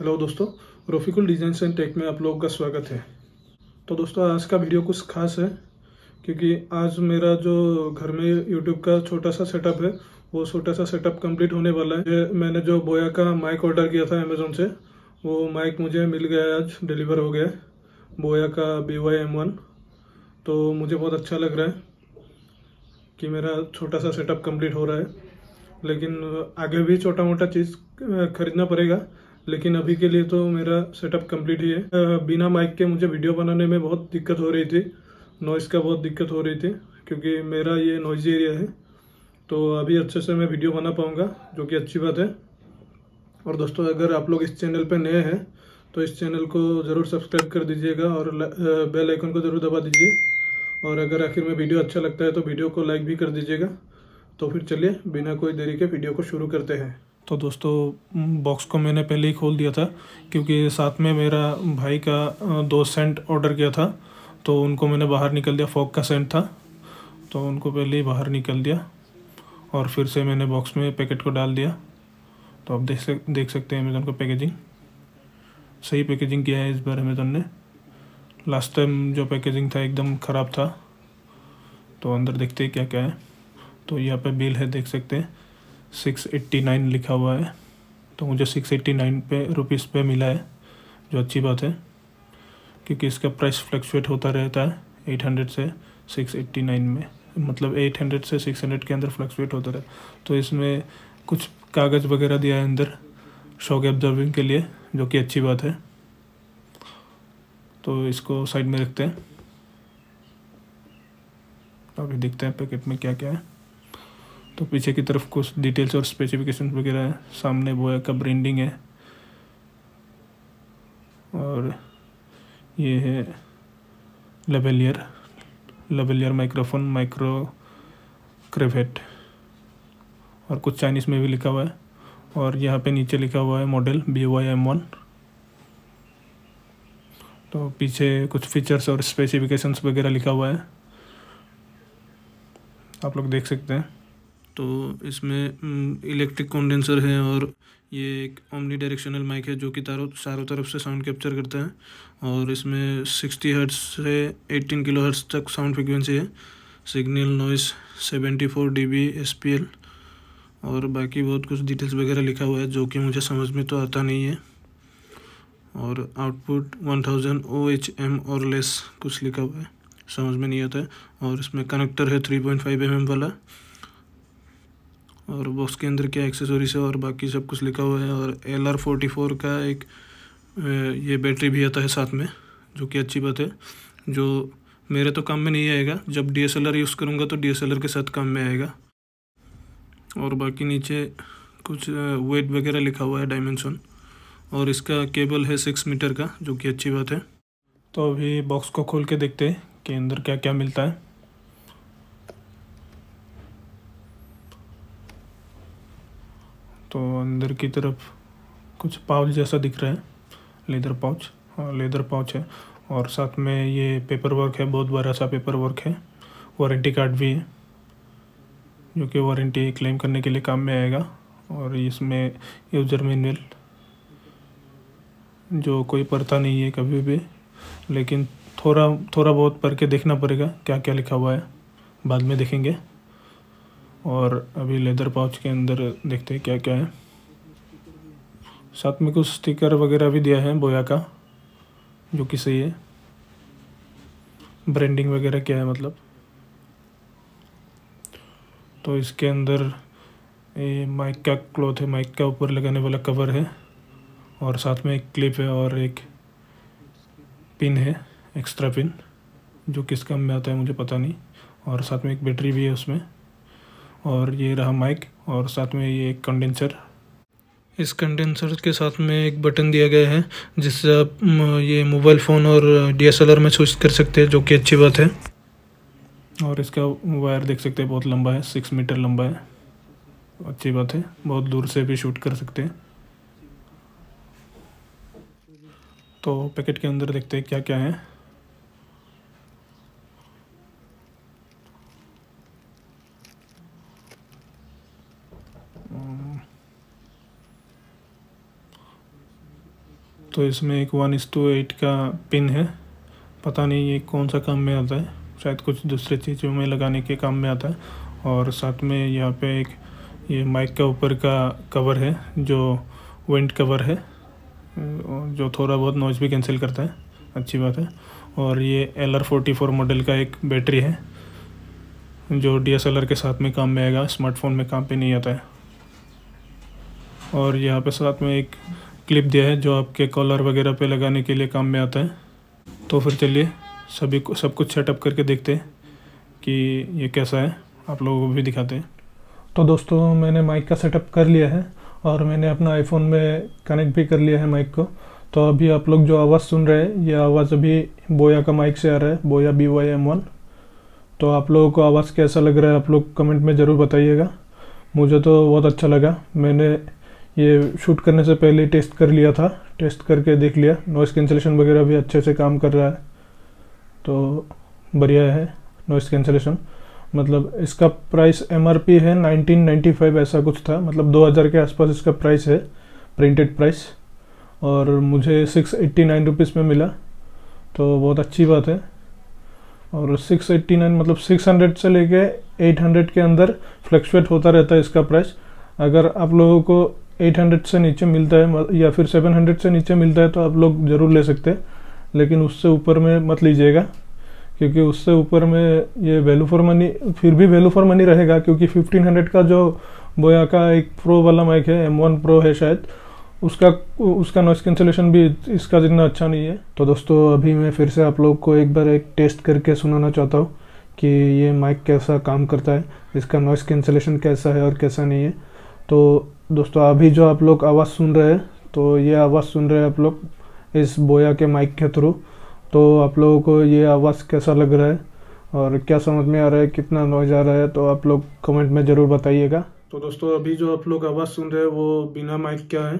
hello दोस्तों रोफिकुल design and take में आप लोगों का स्वागत है तो दोस्तों आज का वीडियो कुछ खास है क्योंकि आज मेरा जो घर में यूट्यूब का छोटा सा सेटअप है वो छोटा सा सेटअप कंप्लीट होने वाला है मैंने जो बोया का माइक ऑर्डर किया था अमेजोन से वो माइक मुझे मिल गया आज डिलीवर हो गया बोया का बी वाई एम वन तो मुझे बहुत अच्छा लग रहा है कि मेरा छोटा सा सेटअप कंप्लीट हो रहा है लेकिन आगे भी छोटा मोटा चीज़ खरीदना पड़ेगा लेकिन अभी के लिए तो मेरा सेटअप कंप्लीट ही है बिना माइक के मुझे वीडियो बनाने में बहुत दिक्कत हो रही थी नॉइज़ का बहुत दिक्कत हो रही थी क्योंकि मेरा ये नॉइजी एरिया है तो अभी अच्छे से मैं वीडियो बना पाऊँगा जो कि अच्छी बात है और दोस्तों अगर आप लोग इस चैनल पर नए हैं तो इस चैनल को ज़रूर सब्सक्राइब कर दीजिएगा और बेल आइकन को ज़रूर दबा दीजिए और अगर आखिर में वीडियो अच्छा लगता है तो वीडियो को लाइक भी कर दीजिएगा तो फिर चलिए बिना कोई देरी के वीडियो को शुरू करते हैं तो दोस्तों बॉक्स को मैंने पहले ही खोल दिया था क्योंकि साथ में मेरा भाई का दो सेंट ऑर्डर किया था तो उनको मैंने बाहर निकल दिया फॉक का सेंट था तो उनको पहले ही बाहर निकल दिया और फिर से मैंने बॉक्स में पैकेट को डाल दिया तो आप देख सक देख सकते हैं अमेज़ोन का पैकेजिंग सही पैकेजिंग किया है इस बार अमेज़ोन ने लास्ट टाइम जो पैकेजिंग था एकदम ख़राब था तो अंदर देखते हैं क्या क्या है तो यहाँ पे बिल है देख सकते हैं सिक्स एट्टी नाइन लिखा हुआ है तो मुझे सिक्स एट्टी नाइन पे रुपीज़ पे मिला है जो अच्छी बात है क्योंकि इसका प्राइस फ्लक्चुएट होता रहता है एट हंड्रेड से सिक्स एट्टी नाइन में मतलब एट हंड्रेड से सिक्स हंड्रेड के अंदर फ्लक्चुएट होता रहे तो इसमें कुछ कागज़ वगैरह दिया है अंदर शौक एब्जॉर्बिंग के लिए जो कि अच्छी बात है तो इसको साइड में रखते हैं अभी देखते हैं पैकेट में क्या क्या है तो पीछे की तरफ कुछ डिटेल्स और स्पेसिफिकेशन वगैरह है सामने वो है का ब्रांडिंग है और ये है लेवेलियर लेवेलियर माइक्रोफोन माइक्रो क्रेवेट और कुछ चाइनीस में भी लिखा हुआ है और यहाँ पे नीचे लिखा हुआ है model B Y M one तो पीछे कुछ फीचर्स और स्पेसिफिकेशंस वगैरह लिखा हुआ है आप लोग देख सकते हैं तो इसमें इलेक्ट्रिक कॉन्डेंसर है और ये एक ओमनी डायरेक्शनल माइक है जो कि तारों चारों तरफ से साउंड कैप्चर करता है और इसमें सिक्सटी हर्ट्स से एटीन किलो हर्ट्स तक साउंड फ्रिक्वेंसी है signal noise seventy four D B S P L और बाकी बहुत कुछ डिटेल्स वगैरह लिखा हुआ है जो कि मुझे समझ में तो आता नहीं है और output one thousand O H M और लेस कुछ लिखा हुआ है समझ में नहीं आता है और इसमें कनेक्टर है three point five M M वाला और बॉक्स के अंदर क्या एक्सेसरीज है और बाकी सब कुछ लिखा हुआ है और एल आर फोर्टी फोर का एक ये बैटरी भी आता है साथ में जो कि अच्छी बात है जो मेरे तो काम में नहीं आएगा जब D S L R use करूँगा तो डी एस एल आर के साथ काम में आएगा और बाकी नीचे कुछ वेट वगैरह लिखा हुआ है डायमेंशन और इसका केबल है सिक्स मीटर का जो कि अच्छी बात है तो अभी बॉक्स को खोल के देखते हैं कि अंदर क्या क्या मिलता है तो अंदर की तरफ कुछ पाउच जैसा दिख रहा है लेदर पाउच हाँ, लेदर पाउच है और साथ में ये पेपर वर्क है बहुत बड़ा सा पेपर वर्क है वारंटी कार्ड भी है जो कि वारंटी क्लेम करने के लिए काम में आएगा और इसमें यूजर मैनुअल जो कोई पढ़ता नहीं है कभी भी लेकिन थोड़ा थोड़ा बहुत पढ़ के देखना पड़ेगा क्या क्या लिखा हुआ है बाद में देखेंगे और अभी लेदर पाउच के अंदर देखते हैं क्या क्या है साथ में कुछ स्टिकर वगैरह भी दिया है बोया का जो कि सही है ब्रांडिंग वगैरह क्या है मतलब तो इसके अंदर ये माइक का क्लॉथ है माइक का ऊपर लगाने वाला कवर है और साथ में एक क्लिप है और एक पिन है एक्स्ट्रा पिन जो किस काम में आता है मुझे पता नहीं और साथ में एक बैटरी भी है उसमें और ये रहा माइक और साथ में ये एक कंडेंसर इस कंडेंसर के साथ में एक बटन दिया गया है जिससे आप ये मोबाइल फ़ोन और डीएसएलआर में स्विच कर सकते हैं जो कि अच्छी बात है और इसका वायर देख सकते हैं बहुत लंबा है सिक्स मीटर लंबा है अच्छी बात है बहुत दूर से भी शूट कर सकते हैं तो पैकेट के अंदर देखते हैं क्या क्या है तो इसमें एक वन इस टू एट का पिन है पता नहीं ये कौन सा काम में आता है शायद कुछ दूसरे चीज़ों में लगाने के काम में आता है और साथ में यहाँ पे एक ये माइक का ऊपर का कवर है जो वेंट कवर है जो थोड़ा बहुत नॉइज़ भी कैंसिल करता है अच्छी बात है और ये L R forty four model का एक बैटरी है जो डी एस एल आर के साथ में काम में आएगा स्मार्टफोन में काम पे नहीं आता है और यहाँ पे साथ में एक क्लिप दिया है जो आपके कॉलर वगैरह पे लगाने के लिए काम में आता है तो फिर चलिए सभी को सब कुछ सेटअप करके देखते हैं कि ये कैसा है आप लोगों को भी दिखाते हैं तो दोस्तों मैंने माइक का सेटअप कर लिया है और मैंने अपना आईफोन में कनेक्ट भी कर लिया है माइक को तो अभी आप लोग जो आवाज़ सुन रहे हैं ये आवाज़ अभी बोया का माइक से आ रहा है बोया बी वाई एम वन तो आप लोगों को आवाज़ कैसा लग रहा है आप लोग कमेंट में ज़रूर बताइएगा मुझे तो बहुत अच्छा लगा मैंने ये शूट करने से पहले टेस्ट कर लिया था टेस्ट करके देख लिया नॉइस कैंसिलेशन वगैरह भी अच्छे से काम कर रहा है तो बढ़िया है नॉइस कैंसिलेशन मतलब इसका प्राइस एम है 1995 ऐसा कुछ था मतलब 2000 के आसपास इसका प्राइस है प्रिंटेड प्राइस और मुझे सिक्स एट्टी नाइन रुपीज़ में मिला तो बहुत अच्छी बात है और सिक्स एट्टी नाइन मतलब सिक्स हंड्रेड से लेके एट हंड्रेड के अंदर फ्लक्चुएट होता रहता है इसका प्राइस अगर आप लोगों को 800 से नीचे मिलता है या फिर 700 से नीचे मिलता है तो आप लोग ज़रूर ले सकते हैं लेकिन उससे ऊपर में मत लीजिएगा क्योंकि उससे ऊपर में ये वैल्यू फॉर मनी फिर भी वैल्यू फॉर मनी रहेगा क्योंकि 1500 का जो बोया का एक प्रो वाला माइक है एम वन प्रो है शायद उसका उसका नॉइस कैंसिलेशन भी इसका जितना अच्छा नहीं है तो दोस्तों अभी मैं फिर से आप लोग को एक बार एक टेस्ट करके सुनाना चाहता हूँ कि ये माइक कैसा काम करता है इसका नॉइस कैंसिलेशन कैसा है और कैसा नहीं है तो दोस्तों अभी जो आप लोग आवाज़ सुन रहे हैं तो ये आवाज़ सुन रहे हैं आप लोग इस बोया के माइक के थ्रू तो आप लोगों को ये आवाज़ कैसा लग रहा है और क्या समझ में आ रहा है कितना नॉइज आ रहा है तो आप लोग कमेंट में ज़रूर बताइएगा तो दोस्तों अभी जो आप लोग आवाज़ सुन रहे हैं वो बिना माइक क्या है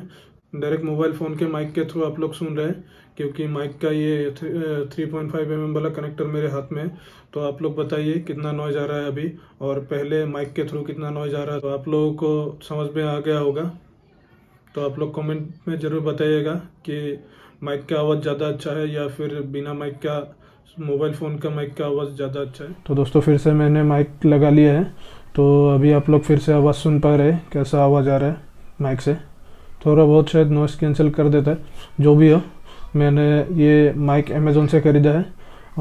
डायरेक्ट मोबाइल फ़ोन के माइक के थ्रू आप लोग सुन रहे हैं क्योंकि माइक का ये थ्री पॉइंट फाइव एम वाला कनेक्टर मेरे हाथ में है तो आप लोग बताइए कितना नॉइज आ रहा है अभी और पहले माइक के थ्रू कितना नॉइज आ रहा है तो आप लोगों को समझ में आ गया होगा तो आप लोग कमेंट में ज़रूर बताइएगा कि माइक का आवाज़ ज़्यादा अच्छा है या फिर बिना माइक का मोबाइल फ़ोन का माइक का आवाज़ ज़्यादा अच्छा है तो दोस्तों फिर से मैंने माइक लगा लिया है तो अभी आप लोग फिर से आवाज़ सुन पा रहे हैं कैसा आवाज़ आ रहा है माइक से थोड़ा बहुत शायद नॉइस कैंसिल कर देता है जो भी हो मैंने ये माइक अमेज़ोन से ख़रीदा है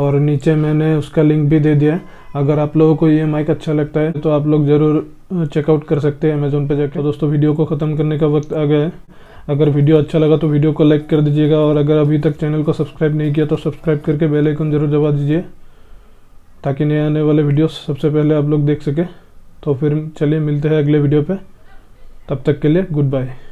और नीचे मैंने उसका लिंक भी दे दिया है अगर आप लोगों को ये माइक अच्छा लगता है तो आप लोग ज़रूर चेकआउट कर सकते हैं अमेज़ोन पे जाकर तो दोस्तों वीडियो को ख़त्म करने का वक्त आ गया है अगर वीडियो अच्छा लगा तो वीडियो को लाइक कर दीजिएगा और अगर अभी तक चैनल को सब्सक्राइब नहीं किया तो सब्सक्राइब करके बेल आइकन ज़रूर दबा दीजिए ताकि नए आने वाले वीडियो सबसे पहले आप लोग देख सकें तो फिर चलिए मिलते हैं अगले वीडियो पर तब तक के लिए गुड बाय